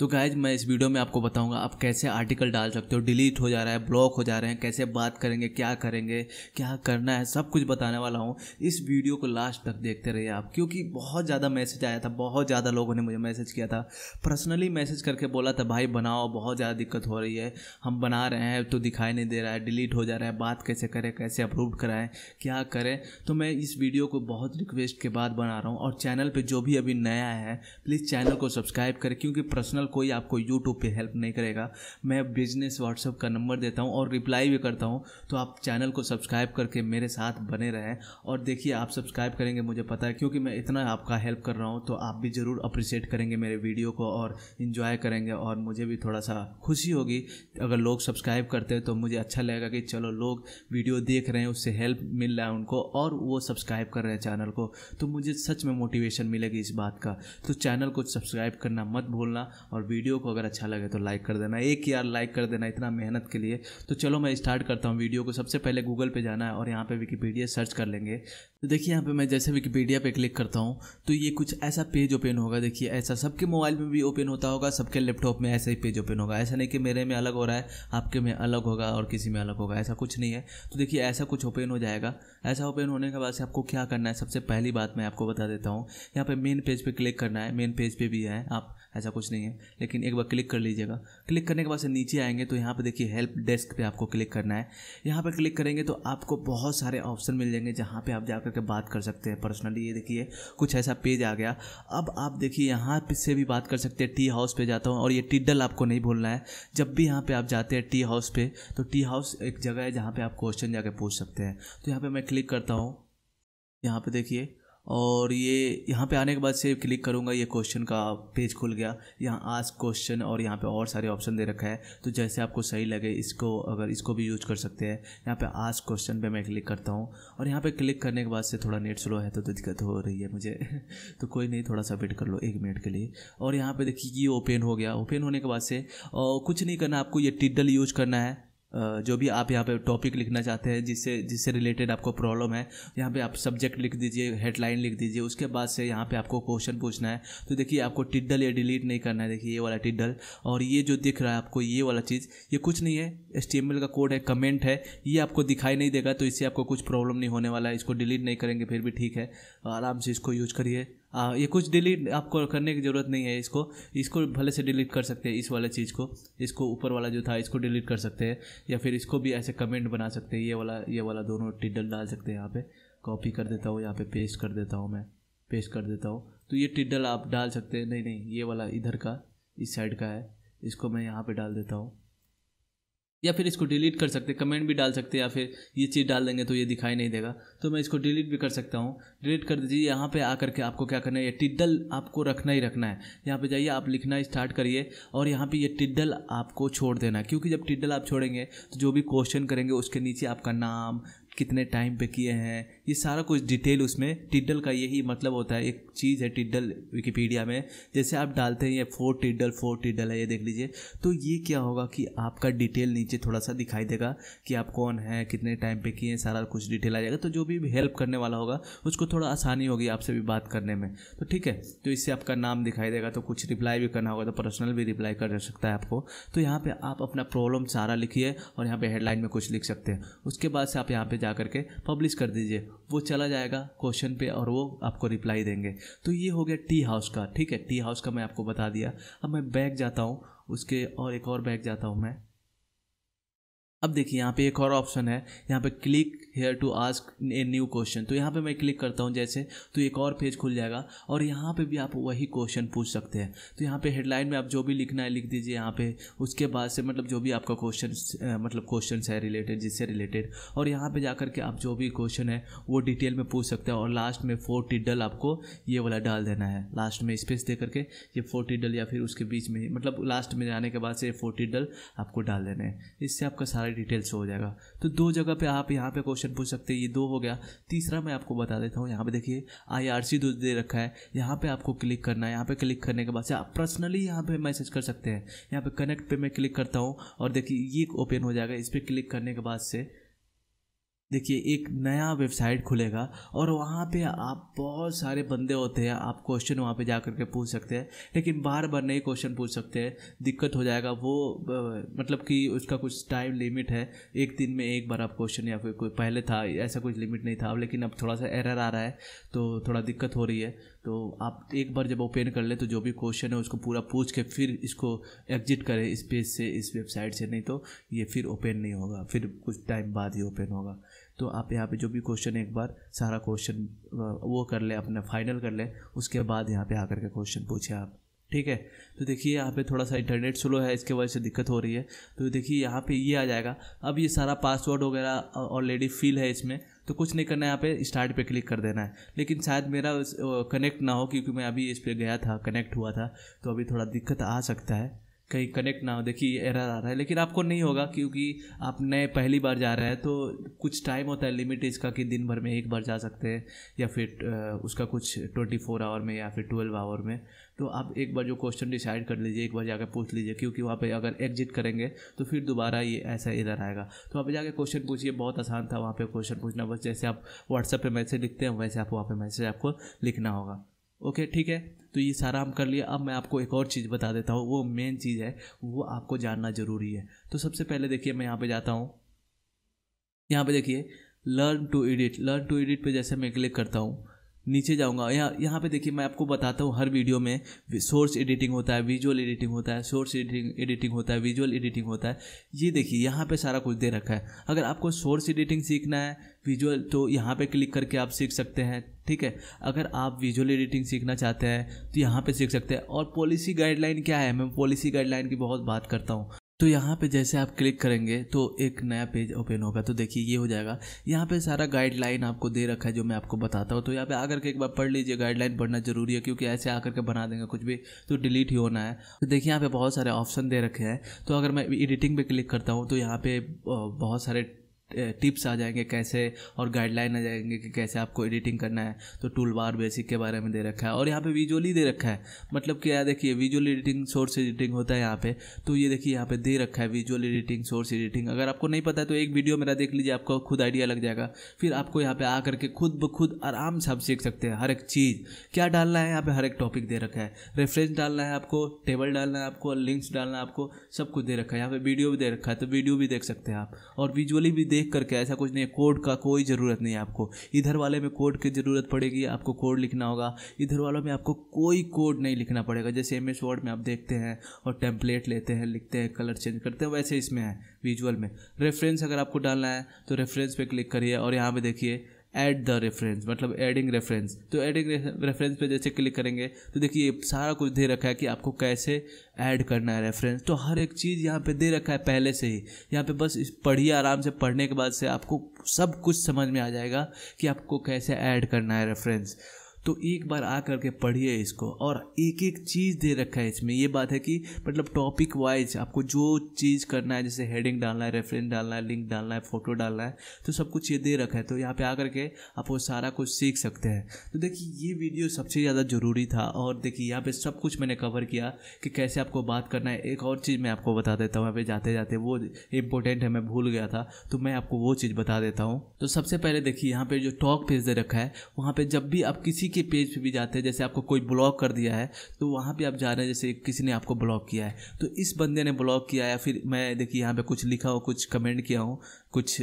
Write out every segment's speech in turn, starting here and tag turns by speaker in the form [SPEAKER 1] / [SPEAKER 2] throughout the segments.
[SPEAKER 1] तो गाइज मैं इस वीडियो में आपको बताऊंगा आप कैसे आर्टिकल डाल सकते हो डिलीट हो जा रहा है ब्लॉक हो जा रहे हैं कैसे बात करेंगे क्या करेंगे क्या करना है सब कुछ बताने वाला हूँ इस वीडियो को लास्ट तक देखते रहिए आप क्योंकि बहुत ज़्यादा मैसेज आया था बहुत ज़्यादा लोगों ने मुझे मैसेज किया था पर्सनली मैसेज करके बोला था भाई बनाओ बहुत ज़्यादा दिक्कत हो रही है हम बना रहे हैं तो दिखाई नहीं दे रहा है डिलीट हो जा रहा है बात कैसे करें कैसे अप्रूव कराएं क्या करें तो मैं इस वीडियो को बहुत रिक्वेस्ट के बाद बना रहा हूँ और चैनल पर जो भी अभी नया है प्लीज़ चैनल को सब्सक्राइब करें क्योंकि पर्सनल कोई आपको यूट्यूब पे हेल्प नहीं करेगा मैं बिजनेस व्हाट्सअप का नंबर देता हूँ और रिप्लाई भी करता हूँ तो आप चैनल को सब्सक्राइब करके मेरे साथ बने रहें और देखिए आप सब्सक्राइब करेंगे मुझे पता है क्योंकि मैं इतना आपका हेल्प कर रहा हूँ तो आप भी ज़रूर अप्रिशिएट करेंगे मेरे वीडियो को और इन्जॉय करेंगे और मुझे भी थोड़ा सा खुशी होगी अगर लोग सब्सक्राइब करते हैं तो मुझे अच्छा लगेगा कि चलो लोग वीडियो देख रहे हैं उससे हेल्प मिल रहा है उनको और वो सब्सक्राइब कर रहे हैं चैनल को तो मुझे सच में मोटिवेशन मिलेगी इस बात का तो चैनल को सब्सक्राइब करना मत भूलना और और वीडियो को अगर अच्छा लगे तो लाइक कर देना एक यार लाइक कर देना इतना मेहनत के लिए तो चलो मैं स्टार्ट करता हूँ वीडियो को सबसे पहले गूगल पे जाना है और यहाँ पे विकीपीडिया सर्च कर लेंगे तो देखिए यहाँ पे मैं जैसे विकीपीडिया पे क्लिक करता हूँ तो ये कुछ ऐसा पेज ओपन होगा देखिए ऐसा सबके मोबाइल में भी ओपन होता होगा सबके लैपटॉप में ऐसा ही पेज ओपन होगा ऐसा नहीं कि मेरे में अलग हो रहा है आपके में अलग होगा और किसी में अलग होगा ऐसा कुछ नहीं है तो देखिए ऐसा कुछ ओपन हो जाएगा ऐसा ओपन होने के बाद से आपको क्या करना है सबसे पहली बात मैं आपको बता देता हूँ यहाँ पर मेन पेज पर पे क्लिक करना है मेन पेज पर पे भी है आप ऐसा कुछ नहीं है लेकिन एक बार क्लिक कर लीजिएगा क्लिक करने के बाद से नीचे आएंगे तो यहाँ पर देखिए हेल्प डेस्क पे आपको क्लिक करना है यहाँ पर क्लिक करेंगे तो आपको बहुत सारे ऑप्शन मिल जाएंगे जहाँ पर आप जा करके बात कर सकते हैं पर्सनली ये देखिए कुछ ऐसा पेज आ गया अब आप देखिए यहाँ से भी बात कर सकते हैं टी हाउस पर जाता हूँ और ये टिडल आपको नहीं भूलना है जब भी यहाँ पर आप जाते हैं टी हाउस पर तो टी हाउस एक जगह है जहाँ पर आप क्वेश्चन जाकर पूछ सकते हैं तो यहाँ पर मैं क्लिक करता हूँ यहाँ पे देखिए और ये यहाँ पे आने के बाद से क्लिक करूँगा ये क्वेश्चन का पेज खुल गया यहाँ आज क्वेश्चन और यहाँ पे और सारे ऑप्शन दे रखा है तो जैसे आपको सही लगे इसको अगर इसको भी यूज कर सकते हैं यहाँ पे आज क्वेश्चन पे मैं क्लिक करता हूँ और यहाँ पे क्लिक करने के बाद से थोड़ा नेट स्लो है तो दिक्कत हो रही है मुझे तो कोई नहीं थोड़ा सा वेट कर लो एक मिनट के लिए और यहाँ पर देखिए ये ओपन हो गया ओपन होने के बाद से कुछ नहीं करना आपको ये टिडल यूज करना है जो भी आप यहाँ पे टॉपिक लिखना चाहते हैं जिससे जिससे रिलेटेड आपको प्रॉब्लम है यहाँ पे आप सब्जेक्ट लिख दीजिए हेडलाइन लिख दीजिए उसके बाद से यहाँ पे आपको क्वेश्चन पूछना है तो देखिए आपको टिड्डल ये डिलीट नहीं करना है देखिए ये वाला टिड्डल और ये जो दिख रहा है आपको ये वाला चीज़ ये कुछ नहीं है एस का कोड है कमेंट है ये आपको दिखाई नहीं देगा तो इससे आपको कुछ प्रॉब्लम नहीं होने वाला है इसको डिलीट नहीं करेंगे फिर भी ठीक है आराम से इसको यूज करिए आ, ये कुछ डिलीट आपको करने की ज़रूरत नहीं है इसको इसको भले से डिलीट कर सकते हैं इस वाले चीज़ को इसको ऊपर वाला जो था इसको डिलीट कर सकते हैं या फिर इसको भी ऐसे कमेंट बना सकते हैं ये वाला ये वाला दोनों टिडल डाल सकते हैं यहाँ पे कॉपी कर देता हूँ यहाँ पे पेस्ट कर देता हूँ मैं पेस्ट कर देता हूँ तो ये टिडल आप डाल सकते हैं नहीं नहीं ये वाला इधर का इस साइड का है इसको मैं यहाँ पर डाल देता हूँ या फिर इसको डिलीट कर सकते कमेंट भी डाल सकते या फिर ये चीज़ डाल देंगे तो ये दिखाई नहीं देगा तो मैं इसको डिलीट भी कर सकता हूँ डिलीट कर दीजिए यहाँ पे आकर के आपको क्या करना है ये टिड्डल आपको रखना ही रखना है यहाँ पे जाइए आप लिखना स्टार्ट करिए और यहाँ पे ये टिड्डल आपको छोड़ देना क्योंकि जब टिड्डल आप छोड़ेंगे तो जो भी क्वेश्चन करेंगे उसके नीचे आपका नाम कितने टाइम पे किए हैं ये सारा कुछ डिटेल उसमें टिडल का यही मतलब होता है एक चीज़ है टिड्डल विकिपीडिया में जैसे आप डालते हैं ये फोर टिड्डल फोर टिड्डल है ये देख लीजिए तो ये क्या होगा कि आपका डिटेल नीचे थोड़ा सा दिखाई देगा कि आप कौन हैं कितने टाइम पे किए हैं सारा कुछ डिटेल आ जाएगा तो जो भी हेल्प करने वाला होगा उसको थोड़ा आसानी होगी आपसे भी बात करने में तो ठीक है तो इससे आपका नाम दिखाई देगा तो कुछ रिप्लाई भी करना होगा तो पर्सनल भी रिप्लाई कर सकता है आपको तो यहाँ पर आप अपना प्रॉब्लम सारा लिखिए और यहाँ पर हेडलाइन में कुछ लिख सकते हैं उसके बाद से आप यहाँ पर जा करके पब्लिश कर दीजिए वो चला जाएगा क्वेश्चन पे और वो आपको रिप्लाई देंगे तो ये हो गया टी हाउस का ठीक है टी हाउस का मैं आपको बता दिया अब मैं बैग जाता हूँ उसके और एक और बैग जाता हूँ मैं अब देखिए यहाँ पे एक और ऑप्शन है यहाँ पे click here to ask a new question तो यहाँ पे मैं क्लिक करता हूँ जैसे तो एक और पेज खुल जाएगा और यहाँ पे भी आप वही क्वेश्चन पूछ सकते हैं तो यहाँ पे हेडलाइन में आप जो भी लिखना है लिख दीजिए यहाँ पे उसके बाद से मतलब जो भी आपका क्वेश्चन मतलब क्वेश्चन है रिलेटेड जिससे रिलेटेड और यहाँ पर जाकर के आप जो भी क्वेश्चन है वो डिटेल में पूछ सकते हैं और लास्ट में फोर टिडल आपको ये वाला डाल देना है लास्ट में स्पेस दे करके ये फोर टिडल या फिर उसके बीच में मतलब लास्ट में जाने के बाद से ये फोर टिडल आपको डाल देना है इससे आपका सारा डिटेल्स हो जाएगा तो दो जगह पर आप यहाँ पर क्वेश्चन पूछ सकते हैं ये दो हो गया तीसरा मैं आपको बता देता हूँ यहाँ पे देखिए आई आर सी दे रखा है यहाँ पे आपको क्लिक करना है यहाँ पे क्लिक करने के बाद से आप पर्सनली यहाँ पे मैसेज कर सकते हैं यहाँ पे कनेक्ट पे मैं क्लिक करता हूँ और देखिए ये ओपन हो जाएगा इस पर क्लिक करने के बाद से देखिए एक नया वेबसाइट खुलेगा और वहाँ पे आप बहुत सारे बंदे होते हैं आप क्वेश्चन वहाँ पे जा कर के पूछ सकते हैं लेकिन बार बार नए क्वेश्चन पूछ सकते हैं दिक्कत हो जाएगा वो मतलब कि उसका कुछ टाइम लिमिट है एक दिन में एक बार आप क्वेश्चन या फिर कोई पहले था ऐसा कुछ लिमिट नहीं था लेकिन अब थोड़ा सा एरर आ रहा है तो थोड़ा दिक्कत हो रही है तो आप एक बार जब ओपन कर ले तो जो भी क्वेश्चन है उसको पूरा पूछ के फिर इसको एग्जिट करें इस पेज से इस वेबसाइट से नहीं तो ये फिर ओपन नहीं होगा फिर कुछ टाइम बाद ही ओपन होगा तो आप यहाँ पे जो भी क्वेश्चन है एक बार सारा क्वेश्चन वो कर ले अपना फाइनल कर ले उसके बाद यहाँ पे आकर के क्वेश्चन पूछे आप ठीक है तो देखिए यहाँ पे थोड़ा सा इंटरनेट स्लो है इसके वजह से दिक्कत हो रही है तो देखिए यहाँ पे ये यह आ जाएगा अब ये सारा पासवर्ड वगैरह ऑलरेडी फिल है इसमें तो कुछ नहीं करना है यहाँ पे स्टार्ट पे क्लिक कर देना है लेकिन शायद मेरा कनेक्ट ना हो क्योंकि मैं अभी इस पर गया था कनेक्ट हुआ था तो अभी थोड़ा दिक्कत आ सकता है कहीं कनेक्ट ना हो देखिए एरर आ रहा है लेकिन आपको नहीं होगा क्योंकि आप नए पहली बार जा रहे हैं तो कुछ टाइम होता है लिमिट इसका कि दिन भर में एक बार जा सकते हैं या फिर उसका कुछ ट्वेंटी फोर आवर में या फिर ट्वेल्व आवर में तो आप एक बार जो क्वेश्चन डिसाइड कर लीजिए एक बार जाकर पूछ लीजिए क्योंकि वहाँ पर अगर एग्जिट करेंगे तो फिर दोबारा ये ऐसा इधर आएगा तो आप जाकर क्वेश्चन पूछिए बहुत आसान था वहाँ पर क्वेश्चन पूछना बस जैसे आप व्हाट्सएप पर मैसेज लिखते हैं वैसे आप वहाँ पर मैसेज आपको लिखना होगा ओके ठीक है तो ये सारा हम कर लिया अब मैं आपको एक और चीज़ बता देता हूँ वो मेन चीज़ है वो आपको जानना ज़रूरी है तो सबसे पहले देखिए मैं यहाँ पे जाता हूँ यहाँ पे देखिए learn to edit learn to edit पे जैसे मैं क्लिक करता हूँ नीचे जाऊँगा यहाँ यहाँ पे देखिए मैं आपको बताता हूँ हर वीडियो में सोर्स एडिटिंग होता है विजुअल एडिटिंग होता है सोर्स एडिटिंग होता है विजुअल एडिटिंग होता है ये देखिए यहाँ पे सारा कुछ दे रखा है अगर आपको सोर्स एडिटिंग सीखना है विजुअल तो यहाँ पे क्लिक करके आप सीख सकते हैं ठीक है अगर आप विजुअल एडिटिंग सीखना चाहते हैं तो यहाँ पे सीख सकते हैं और पॉलिसी गाइडलाइन क्या है मैं पॉलिसी गाइडलाइन की बहुत बात करता हूँ तो यहाँ पे जैसे आप क्लिक करेंगे तो एक नया पेज ओपन होगा तो देखिए ये हो जाएगा यहाँ पे सारा गाइडलाइन आपको दे रखा है जो मैं आपको बताता हूँ तो यहाँ पे आकर के एक बार पढ़ लीजिए गाइडलाइन पढ़ना जरूरी है क्योंकि ऐसे आकर के बना देंगे कुछ भी तो डिलीट ही होना है तो देखिए यहाँ पे बहुत सारे ऑप्शन दे रखे हैं तो अगर मैं एडिटिंग पर क्लिक करता हूँ तो यहाँ पे बहुत सारे टिप्स आ जाएंगे कैसे और गाइडलाइन आ जाएंगे कि कैसे आपको एडिटिंग करना है तो टूल बार बेसिक के बारे में दे रखा है और यहाँ पे विजुअली दे रखा है मतलब क्या देखिए विजुअल एडिटिंग सोर्स एडिटिंग होता है यहाँ पे तो ये देखिए यहाँ पे दे रखा है विजुअल एडिटिंग सोर्स एडिटिंग अगर आपको नहीं पता है तो एक वीडियो मेरा देख लीजिए आपको खुद आइडिया लग जाएगा फिर आपको यहाँ पे आ करके खुद ब खुद आराम से आप सीख सकते हैं हर एक चीज़ क्या डालना है यहाँ पे हर एक टॉपिक दे रखा है रेफरेंस डालना है आपको टेबल डालना है आपको लिंक्स डालना है आपको सब कुछ दे रखा है यहाँ पे वीडियो भी दे रखा है तो वीडियो भी देख सकते हैं आप और विजुअली भी दे देख करके ऐसा कुछ नहीं कोड का कोई ज़रूरत नहीं है आपको इधर वाले में कोड की ज़रूरत पड़ेगी आपको कोड लिखना होगा इधर वालों में आपको कोई कोड नहीं लिखना पड़ेगा जैसे एम एस वर्ड में आप देखते हैं और टेम्पलेट लेते हैं लिखते हैं कलर चेंज करते हैं वैसे इसमें है विजुअल में रेफरेंस अगर आपको डालना है तो रेफरेंस पर क्लिक करिए और यहाँ पर देखिए ऐड द रेफरेंस मतलब एडिंग रेफरेंस तो एडिंग रेफरेंस पे जैसे क्लिक करेंगे तो देखिए सारा कुछ दे रखा है कि आपको कैसे ऐड करना है रेफरेंस तो हर एक चीज़ यहाँ पे दे रखा है पहले से ही यहाँ पे बस पढ़िए आराम से पढ़ने के बाद से आपको सब कुछ समझ में आ जाएगा कि आपको कैसे ऐड करना है रेफरेंस तो एक बार आ करके पढ़िए इसको और एक एक चीज़ दे रखा है इसमें ये बात है कि मतलब टॉपिक वाइज आपको जो चीज़ करना है जैसे हेडिंग डालना है रेफरेंस डालना है लिंक डालना है फ़ोटो डालना है तो सब कुछ ये दे रखा है तो यहाँ पे आकर के आप वो सारा कुछ सीख सकते हैं तो देखिए ये वीडियो सबसे ज़्यादा ज़रूरी था और देखिए यहाँ पर सब कुछ मैंने कवर किया कि कैसे आपको बात करना है एक और चीज़ मैं आपको बता देता हूँ यहाँ पर जाते जाते वो इंपॉर्टेंट है मैं भूल गया था तो मैं आपको वो चीज़ बता देता हूँ तो सबसे पहले देखिए यहाँ पर जो टॉक पेज दे रखा है वहाँ पर जब भी आप किसी के पेज पे भी जाते हैं जैसे आपको कोई ब्लॉक कर दिया है तो वहाँ पे आप जा रहे हैं जैसे किसी ने आपको ब्लॉक किया है तो इस बंदे ने ब्लॉक किया या फिर मैं देखिए यहाँ पे कुछ लिखा हो कुछ कमेंट किया हूँ कुछ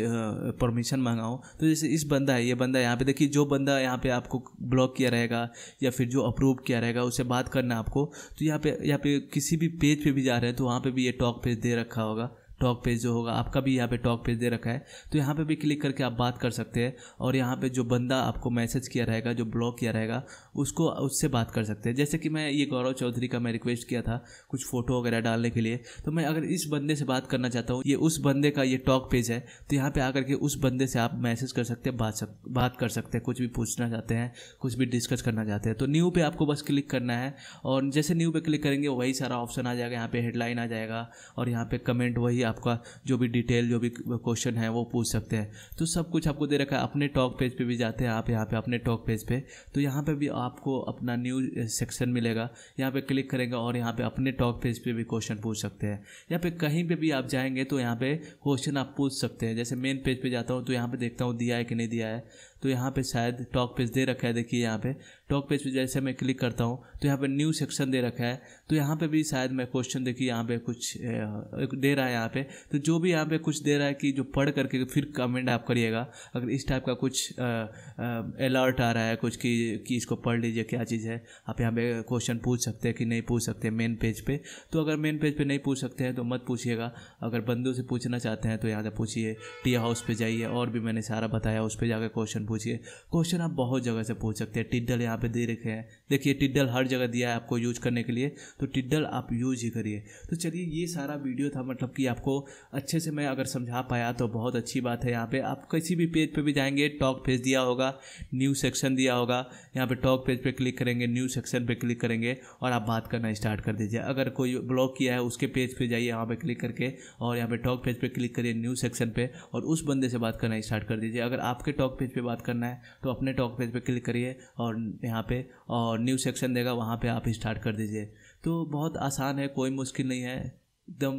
[SPEAKER 1] परमिशन मांगा हूँ तो जैसे इस बंदा है ये बंदा यहाँ पे देखिए जो बंदा यहाँ पे आपको ब्लॉक किया रहेगा या फिर जो अप्रूव किया रहेगा उससे बात करना आपको तो यहाँ पे यहाँ पे किसी भी पेज पे भी जा रहे हैं तो वहाँ पे भी ये टॉक पेज दे रखा होगा टॉक पेज जो होगा आपका भी यहाँ पे टॉक पेज दे रखा है तो यहाँ पे भी क्लिक करके आप बात कर सकते हैं और यहाँ पे जो बंदा आपको मैसेज किया रहेगा जो ब्लॉक किया रहेगा उसको उससे बात कर सकते हैं जैसे कि मैं ये गौरव चौधरी का मैं रिक्वेस्ट किया था कुछ फ़ोटो वगैरह डालने के लिए तो मैं अगर इस बंदे से बात करना चाहता हूँ ये उस बंदे का ये टॉक पेज है तो यहाँ पर आकर के उस बंदे से आप मैसेज कर सकते हैं बात बात कर सकते हैं कुछ भी पूछना चाहते हैं कुछ भी डिस्कस करना चाहते हैं तो न्यू पे आपको बस क्लिक करना है और जैसे न्यू पे क्लिक करेंगे वही सारा ऑप्शन आ जाएगा यहाँ पे हेडलाइन आ जाएगा और यहाँ पे कमेंट वही आप आपका जो भी डिटेल जो भी क्वेश्चन है वो पूछ सकते हैं तो सब कुछ आपको दे रखा है अपने टॉक पेज पे भी जाते हैं आप यहाँ पे अपने टॉक पेज पे तो यहाँ पे भी आपको अपना न्यू सेक्शन मिलेगा यहाँ पे क्लिक करेंगे और यहाँ पे अपने टॉक पेज पे भी क्वेश्चन पूछ सकते हैं यहाँ पे कहीं पे भी आप जाएंगे तो यहाँ पे क्वेश्चन आप पूछ सकते हैं जैसे मेन पेज पे जाता हूँ तो यहाँ पे देखता हूँ दिया है कि नहीं दिया है तो यहाँ पे शायद टॉक पेज दे रखा है देखिए यहाँ पे टॉक पेज पे जैसे मैं क्लिक करता हूँ तो यहाँ पे न्यू सेक्शन दे रखा है तो यहाँ पे भी शायद मैं क्वेश्चन देखिए यहाँ पे कुछ दे रहा है यहाँ पे तो जो भी यहाँ पे कुछ दे रहा है कि जो पढ़ करके फिर कमेंट आप करिएगा अगर इस टाइप का कुछ अलर्ट आ रहा है कुछ कि कि इसको पढ़ लीजिए क्या चीज़ है आप यहाँ पे क्वेश्चन पूछ सकते हैं कि नहीं पूछ सकते मेन पेज पे तो अगर मेन पेज पे नहीं पूछ सकते हैं तो मत पूछिएगा अगर बंधु से पूछना चाहते हैं तो यहाँ से पूछिए टी हाउस पे जाइए और भी मैंने सारा बताया उस पर जाकर क्वेश्चन पूछिए क्वेश्चन आप बहुत जगह से पूछ सकते हैं टिड्डल यहाँ पे दे रखे हैं देखिए टिड्डल हर जगह दिया है आपको यूज करने के लिए तो टिड्डल आप यूज ही करिए तो चलिए ये सारा वीडियो था मतलब कि आपको आपको अच्छे से मैं अगर समझा पाया तो बहुत अच्छी बात है यहाँ पे आप किसी भी पेज पे भी जाएंगे टॉक पेज दिया होगा न्यू सेक्शन दिया होगा यहाँ पे टॉक पेज पे क्लिक करेंगे न्यू सेक्शन पे क्लिक करेंगे और आप बात करना स्टार्ट कर दीजिए अगर कोई ब्लॉग किया है उसके पेज पे जाइए यहाँ पर क्लिक करके और यहाँ पर टॉक पेज पर क्लिक करिए न्यू सेक्शन पर और उस बंदे से बात करना स्टार्ट कर दीजिए अगर आपके टॉक पेज पर बात करना है तो अपने टॉक पेज पर क्लिक करिए और यहाँ पर और न्यू सेक्शन देगा वहाँ पर आप स्टार्ट कर दीजिए तो बहुत आसान है कोई मुश्किल नहीं है एकदम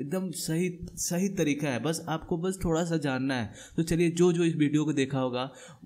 [SPEAKER 1] एकदम सही सही तरीका है बस आपको बस थोड़ा सा जानना है तो चलिए जो जो इस वीडियो को देखा होगा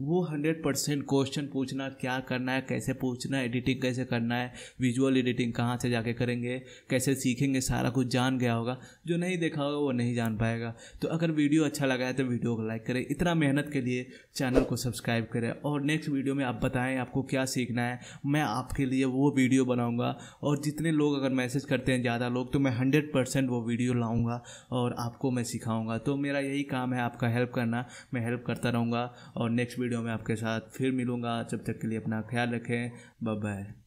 [SPEAKER 1] वो हंड्रेड परसेंट क्वेश्चन पूछना क्या करना है कैसे पूछना है एडिटिंग कैसे करना है विजुअल एडिटिंग कहाँ से जाके करेंगे कैसे सीखेंगे सारा कुछ जान गया होगा जो नहीं देखा होगा वो नहीं जान पाएगा तो अगर वीडियो अच्छा लगा है तो वीडियो को लाइक करें इतना मेहनत के लिए चैनल को सब्सक्राइब करें और नेक्स्ट वीडियो में आप बताएँ आपको क्या सीखना है मैं आपके लिए वो वीडियो बनाऊँगा और जितने लोग अगर मैसेज करते हैं ज़्यादा लोग तो मैं हंड्रेड परसेंट वो वीडियो लाऊंगा और आपको मैं सिखाऊंगा तो मेरा यही काम है आपका हेल्प करना मैं हेल्प करता रहूँगा और नेक्स्ट वीडियो में आपके साथ फिर मिलूँगा जब तक के लिए अपना ख्याल रखें बाय